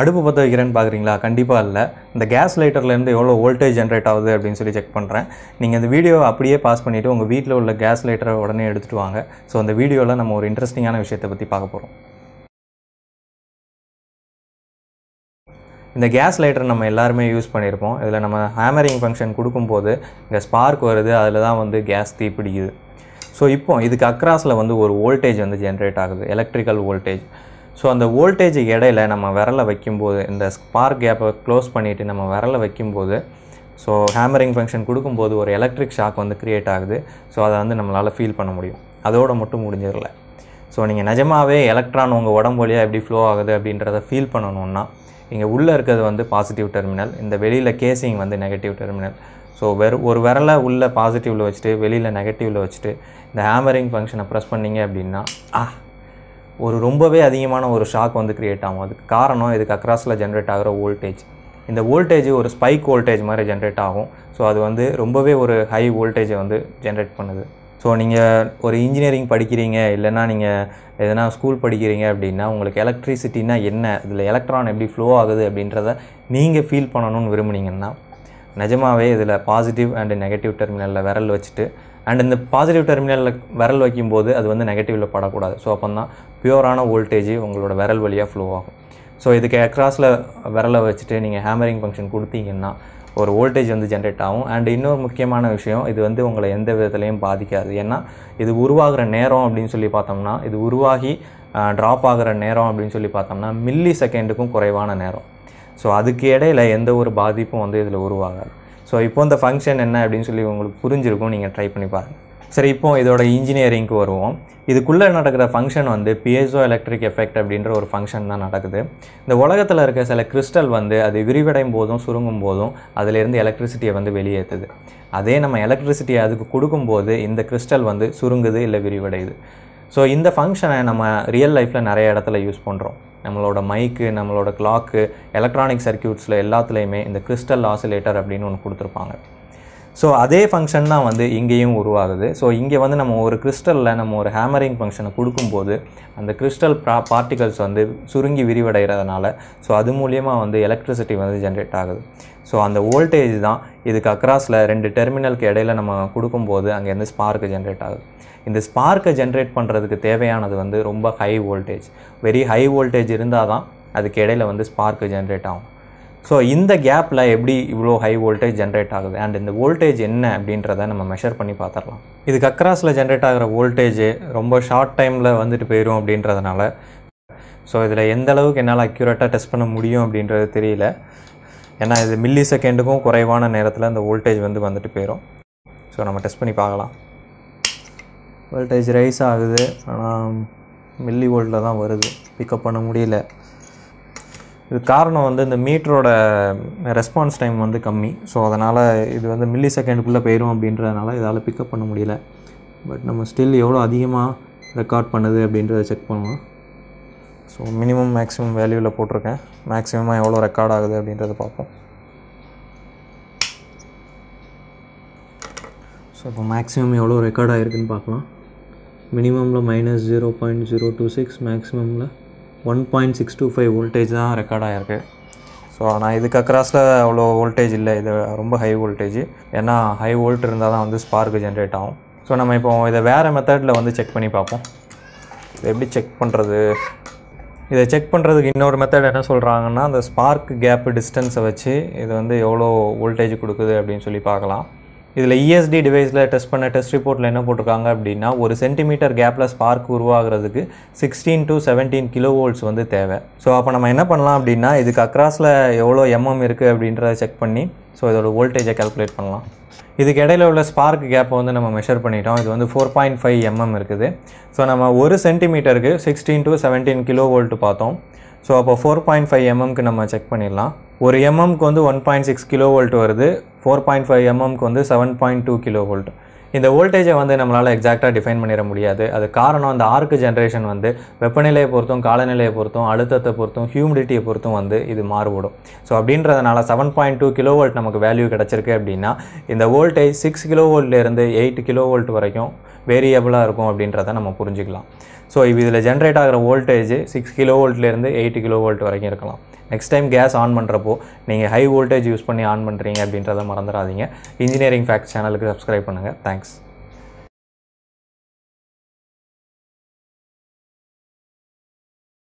அடுப்பு பற்ற வைக்கிறேன்னு பார்க்குறீங்களா கண்டிப்பாக இல்லை இந்த கேஸ் லைட்டர்லேருந்து எவ்வளோ வோல்டேஜ் ஜென்ரேட் ஆகுது அப்படின்னு சொல்லி செக் பண்ணுறேன் நீங்கள் இந்த வீடியோ அப்படியே பாஸ் பண்ணிவிட்டு உங்கள் வீட்டில் உள்ள கேஸ் லைட்டரை உடனே எடுத்துகிட்டு வாங்க ஸோ அந்த வீடியோவில் நம்ம ஒரு இன்ட்ரெஸ்டிங்கான விஷயத்தை பற்றி பார்க்க போகிறோம் இந்த கேஸ் லைட்டர் நம்ம எல்லாருமே யூஸ் பண்ணியிருப்போம் இதில் நம்ம ஹேமரிங் ஃபங்க்ஷன் கொடுக்கும்போது இங்கே ஸ்பார்க் வருது அதில் தான் வந்து கேஸ் தீ பிடிக்குது ஸோ இப்போ இதுக்கு அக்ராஸில் வந்து ஒரு வோல்டேஜ் வந்து ஜென்ரேட் ஆகுது எலக்ட்ரிக்கல் வோல்டேஜ் ஸோ அந்த வோல்டேஜ் இடையில நம்ம விரலை வைக்கும்போது இந்த ஸ்பார்க் கேப்பை க்ளோஸ் பண்ணிவிட்டு நம்ம விரலை வைக்கும்போது ஸோ ஹேமரிங் ஃபங்க்ஷன் கொடுக்கும்போது ஒரு எலக்ட்ரிக் ஷாக் வந்து க்ரியேட் ஆகுது ஸோ அதை வந்து நம்மளால் ஃபீல் பண்ண முடியும் அதோடு மட்டும் முடிஞ்சிடல ஸோ நீங்கள் நிஜமாகவே எலக்ட்ரான் உங்கள் உடம்பு வழியாக எப்படி ஃப்ளோ ஆகுது அப்படின்றத ஃபீல் பண்ணணுன்னா இங்கே உள்ளே இருக்கிறது வந்து பாசிட்டிவ் டெர்மினல் இந்த வெளியில் கேசிங் வந்து நெகட்டிவ் டெர்மினல் ஸோ வெறு ஒரு விரலை உள்ளே பாசிட்டிவில் வச்சுட்டு வெளியில் நெகட்டிவில் வச்சுட்டு இந்த ஹேமரிங் ஃபங்க்ஷனை ப்ரெஸ் பண்ணிங்க அப்படின்னா ஆ ஒரு ரொம்பவே அதிகமான ஒரு ஷாக் வந்து க்ரியேட் ஆகும் அதுக்கு காரணம் இதுக்கு அக்ராஸில் ஜென்ரேட் ஆகிற வோல்டேஜ் இந்த வோல்டேஜ் ஒரு ஸ்பைக் வோல்டேஜ் மாதிரி ஜென்ரேட் ஆகும் ஸோ அது வந்து ரொம்பவே ஒரு ஹை வோல்டேஜை வந்து ஜென்ரேட் பண்ணுது ஸோ நீங்கள் ஒரு இன்ஜினியரிங் படிக்கிறீங்க இல்லைன்னா நீங்கள் எதனா ஸ்கூல் படிக்கிறீங்க அப்படின்னா உங்களுக்கு எலக்ட்ரிசிட்டினா என்ன இதில் எலக்ட்ரான் எப்படி ஃப்ளோ ஆகுது அப்படின்றத நீங்கள் ஃபீல் பண்ணணும்னு விரும்புனீங்கன்னா நிஜமாகவே இதில் பாசிட்டிவ் அண்டு நெகட்டிவ் டெர்மினலில் விரல் வச்சுட்டு அண்ட் இந்த பாசிட்டிவ் டெர்மினலில் விரல் வைக்கும்போது அது வந்து நெகட்டிவில் படக்கூடாது ஸோ அப்போ தான் பியூரான வோல்டேஜ் உங்களோட விரல் வழியாக ஃப்ளோ ஆகும் ஸோ இதுக்கு அக்ராஸில் விரலை வச்சுட்டு நீங்கள் ஹேமரிங் ஃபங்க்ஷன் கொடுத்தீங்கன்னா ஒரு வோல்டேஜ் வந்து ஜென்ரேட் ஆகும் அண்ட் இன்னொரு முக்கியமான விஷயம் இது வந்து உங்களை எந்த விதத்துலையும் பாதிக்காது ஏன்னா இது உருவாகிற நேரம் அப்படின்னு சொல்லி பார்த்தோம்னா இது உருவாகி ட்ராப் ஆகிற நேரம் அப்படின்னு சொல்லி பார்த்தோம்னா மில்லி செகண்டுக்கும் குறைவான நேரம் ஸோ அதுக்கு இடையில் எந்த ஒரு பாதிப்பும் வந்து இதில் உருவாகாது ஸோ இப்போ இந்த ஃபங்க்ஷன் என்ன அப்படின்னு சொல்லி உங்களுக்கு புரிஞ்சிருக்கும் நீங்கள் ட்ரை பண்ணி பாருங்கள் சரி இப்போ இதோட இன்ஜினியரிங்க்கு வருவோம் இதுக்குள்ளே நடக்கிற ஃபங்க்ஷன் வந்து பிஎஸ்ஓ எலக்ட்ரிக் எஃபெக்ட் அப்படின்ற ஒரு ஃபங்க்ஷன் தான் நடக்குது இந்த உலகத்தில் இருக்க சில கிறிஸ்டல் வந்து அது விரிவடையும் போதும் சுருங்கும் போதும் அதிலேருந்து எலக்ட்ரிசிட்டியை வந்து வெளியேற்றுது அதே நம்ம எலக்ட்ரிசிட்டியை அதுக்கு கொடுக்கும்போது இந்த கிறிஸ்டல் வந்து சுருங்குது இல்லை விரிவடையுது ஸோ இந்த ஃபங்க்ஷனை நம்ம ரியல் லைஃப்பில் நிறைய இடத்துல யூஸ் பண்ணுறோம் நம்மளோட மைக்கு நம்மளோட கிளாக்கு எலக்ட்ரானிக் சர்க்கியூட்ஸில் எல்லாத்துலேயுமே இந்த கிறிஸ்டல் ஆசிலேட்டர் அப்படின்னு ஒன்று கொடுத்துருப்பாங்க ஸோ அதே ஃபங்க்ஷன் தான் வந்து இங்கேயும் உருவாகுது ஸோ இங்கே வந்து நம்ம ஒரு கிறிஸ்டலில் நம்ம ஒரு ஹேமரிங் ஃபங்க்ஷனை கொடுக்கும்போது அந்த கிறிஸ்டல் ப்ரா பார்ட்டிகல்ஸ் வந்து சுருங்கி விரிவடைகிறதுனால ஸோ அது மூலியமாக வந்து எலக்ட்ரிசிட்டி வந்து ஜென்ரேட் ஆகுது ஸோ அந்த வோல்டேஜ் தான் இதுக்கு அக்ராஸில் ரெண்டு டெர்மினலுக்கு இடையில் நம்ம கொடுக்கும்போது அங்கேருந்து ஸ்பார்க்கு ஜென்ரேட் ஆகுது இந்த ஸ்பார்க்கை ஜென்ரேட் பண்ணுறதுக்கு தேவையானது வந்து ரொம்ப high voltage very high voltage இருந்தால் தான் அதுக்கு இடையில் வந்து ஸ்பார்க்கு ஜென்ரேட் ஆகும் ஸோ இந்த கேப்பில் எப்படி இவ்வளோ ஹை வோல்டேஜ் ஜென்ரேட் ஆகுது அண்ட் இந்த வோல்டேஜ் என்ன அப்படின்றத நம்ம மெஷர் பண்ணி பார்த்துடலாம் இதுக்கு அக்ராஸில் ஜென்ரேட் ஆகிற வோல்டேஜ் ரொம்ப ஷார்ட் டைமில் வந்துட்டு போயிடும் அப்படின்றதுனால ஸோ இதில் எந்த அளவுக்கு என்னால் அக்யூரேட்டாக டெஸ்ட் பண்ண முடியும் அப்படின்றது தெரியல ஏன்னா இது மில்லி செகண்டுக்கும் குறைவான நேரத்தில் இந்த வோல்டேஜ் வந்து வந்துட்டு போயிடும் ஸோ நம்ம டெஸ்ட் பண்ணி பார்க்கலாம் வோல்டேஜ் ரைஸ் ஆகுது ஆனால் மில்லி வோல்ட்டில் தான் வருது பிக்கப் பண்ண முடியல இது காரணம் வந்து இந்த மீட்டரோட ரெஸ்பான்ஸ் டைம் வந்து கம்மி ஸோ அதனால் இது வந்து மில்லி செகண்டுக்குள்ளே போயிடும் அப்படின்றதுனால இதால் பிக்கப் பண்ண முடியல பட் நம்ம ஸ்டில் எவ்வளோ அதிகமாக ரெக்கார்ட் பண்ணுது அப்படின்றத செக் பண்ணுவோம் ஸோ மினிமம் மேக்ஸிமம் வேல்யூவில் போட்டிருக்கேன் மேக்ஸிமமாக எவ்வளோ ரெக்கார்ட் ஆகுது அப்படின்றத பார்ப்போம் ஸோ இப்போ மேக்ஸிமம் எவ்வளோ ரெக்கார்ட் ஆகிருக்குன்னு பார்க்கலாம் மினிமமில் minus zero point zero two six மேக்ஸிமமில் one point six two five voltage தான் ரெக்கார்ட் ஆகிருக்கு ஸோ ஆனால் இதுக்கு அக்ராஸில் அவ்வளோ வோல்டேஜ் இல்லை இது ரொம்ப ஹை வோல்டேஜ் ஏன்னா ஹை வோல்ட் இருந்தால் தான் வந்து ஸ்பார்க் ஜென்ரேட் ஆகும் ஸோ நம்ம இப்போ இதை வேறு மெத்தடில் வந்து செக் பண்ணி பார்ப்போம் இதை எப்படி செக் பண்ணுறது இதை செக் பண்ணுறதுக்கு இன்னொரு மெத்தட் என்ன சொல்கிறாங்கன்னா அந்த ஸ்பார்க் கேப் டிஸ்டன்ஸை வச்சு இது வந்து எவ்வளோ வோல்டேஜ் கொடுக்குது அப்படின்னு சொல்லி பார்க்கலாம் இதில் இஎஸ்டி டிவைஸில் டெஸ்ட் பண்ண டெஸ்ட் ரிப்போர்ட்டில் என்ன போட்டிருக்காங்க அப்படின்னா ஒரு சென்டிமீட்டர் கேப்பில் ஸ்பார்க் உருவாகிறதுக்கு sixteen to seventeen kilo volts வந்து தேவை ஸோ அப்போ நம்ம என்ன பண்ணலாம் அப்படின்னா இதுக்கு அக்ராஸில் எவ்வளோ எம்எம் இருக்குது அப்படின்றத செக் பண்ணி ஸோ இதோட வோல்டேஜை கேல்குலேட் பண்ணலாம் இதுக்கு இடையில உள்ள ஸ்பார்க் கேப்பை வந்து நம்ம மெஷர் பண்ணிட்டோம் இது வந்து ஃபோர் பாயிண்ட் ஃபைவ் எம்எம் இருக்குது ஸோ நம்ம ஒரு சென்டிமீட்டருக்கு sixteen to seventeen kilo volt பார்த்தோம் ஸோ அப்போ ஃபோர் பாயிண்ட் ஃபைவ் எம்எம்க்கு நம்ம செக் பண்ணிடலாம் ஒரு எம்எம்க்கு வந்து one point six kilo volt வருது ஃபோர் பாயிண்ட் ஃபைவ் எம்எம்க்கு வந்து seven point two kilo volt இந்த வோல்டேஜை வந்து நம்மளால் எக்ஸாக்டாக டிஃபைன் பண்ணிட முடியாது அது காரணம் அந்த ஆர்க்கு ஜென்ரேஷன் வந்து வெப்பநிலையை பொறுத்தும் காலநிலையை பொறுத்தும் அழுத்தத்தை பொறுத்தும் ஹியூமிடிட்டியை பொறுத்தும் வந்து இது மாறுபடும் ஸோ அப்படின்றதுனால seven point two kilo volt நமக்கு வேல்யூ கிடச்சிருக்கு அப்படின்னா இந்த வோல்டேஜ் சிக்ஸ் கிலோ வோல்ட்லேருந்து எயிட் கிலோ வோல்ட் வரைக்கும் வேரியபிளாக இருக்கும் அப்படின்றத நம்ம புரிஞ்சுக்கலாம் ஸோ இப்போ இதில் ஜென்ரேட் ஆகிற வோல்டேஜ் சிக்ஸ் கிலோ வோல்ட்லேருந்து எயிட் கிலோ வோல்ட் வரைக்கும் இருக்கலாம் நெக்ஸ்ட் டைம் கேஸ் ஆன் பண்ணுறப்போ நீங்கள் ஹை வோல்டேஜ் யூஸ் பண்ணி ஆன் பண்ணுறீங்க அப்படின்றத மறந்துடாதீங்க இன்ஜினியரிங் ஃபேக்ட் சேனலுக்கு சப்ஸ்கிரைப் பண்ணுங்கள் தேங்க்ஸ்